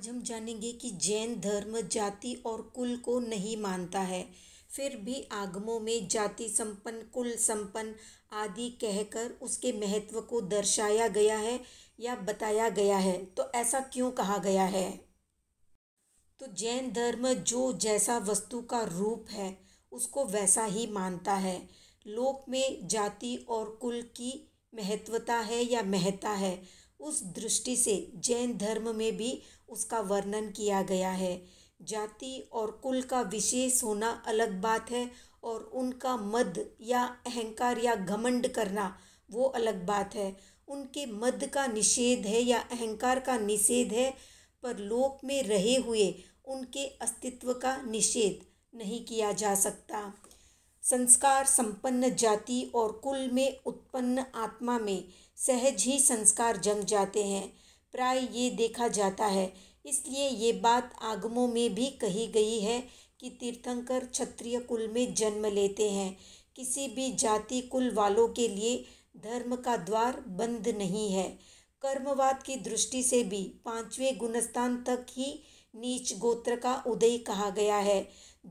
आज हम जानेंगे कि जैन धर्म जाति और कुल को नहीं मानता है फिर भी आगमों में जाति संपन्न कुल संपन्न आदि कहकर उसके महत्व को दर्शाया गया है या बताया गया है तो ऐसा क्यों कहा गया है तो जैन धर्म जो जैसा वस्तु का रूप है उसको वैसा ही मानता है लोक में जाति और कुल की महत्वता है या महत्ता है उस दृष्टि से जैन धर्म में भी उसका वर्णन किया गया है जाति और कुल का विशेष होना अलग बात है और उनका मद या अहंकार या घमंड करना वो अलग बात है उनके मद का निषेध है या अहंकार का निषेध है पर लोक में रहे हुए उनके अस्तित्व का निषेध नहीं किया जा सकता संस्कार संपन्न जाति और कुल में उत्पन्न आत्मा में सहज ही संस्कार जम जाते हैं प्राय ये देखा जाता है इसलिए ये बात आगमों में भी कही गई है कि तीर्थंकर क्षत्रिय कुल में जन्म लेते हैं किसी भी जाति कुल वालों के लिए धर्म का द्वार बंद नहीं है कर्मवाद की दृष्टि से भी पांचवें गुणस्थान तक ही नीच गोत्र का उदय कहा गया है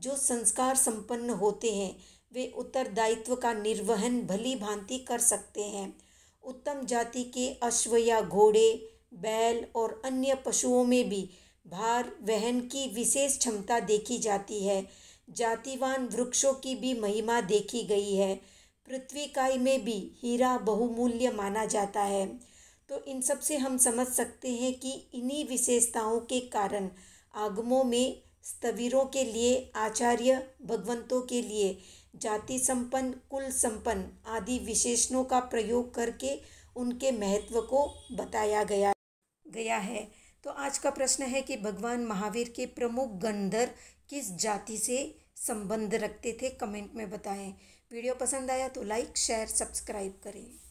जो संस्कार संपन्न होते हैं वे उत्तरदायित्व का निर्वहन भली भांति कर सकते हैं उत्तम जाति के अश्व या घोड़े बैल और अन्य पशुओं में भी भार वहन की विशेष क्षमता देखी जाती है जातिवान वृक्षों की भी महिमा देखी गई है पृथ्वी काई में भी हीरा बहुमूल्य माना जाता है तो इन सब से हम समझ सकते हैं कि इन्हीं विशेषताओं के कारण आगमों में स्तवीरों के लिए आचार्य भगवंतों के लिए जाति संपन्न कुल संपन्न आदि विशेषणों का प्रयोग करके उनके महत्व को बताया गया गया है तो आज का प्रश्न है कि भगवान महावीर के प्रमुख गंधर किस जाति से संबंध रखते थे कमेंट में बताएं वीडियो पसंद आया तो लाइक शेयर सब्सक्राइब करें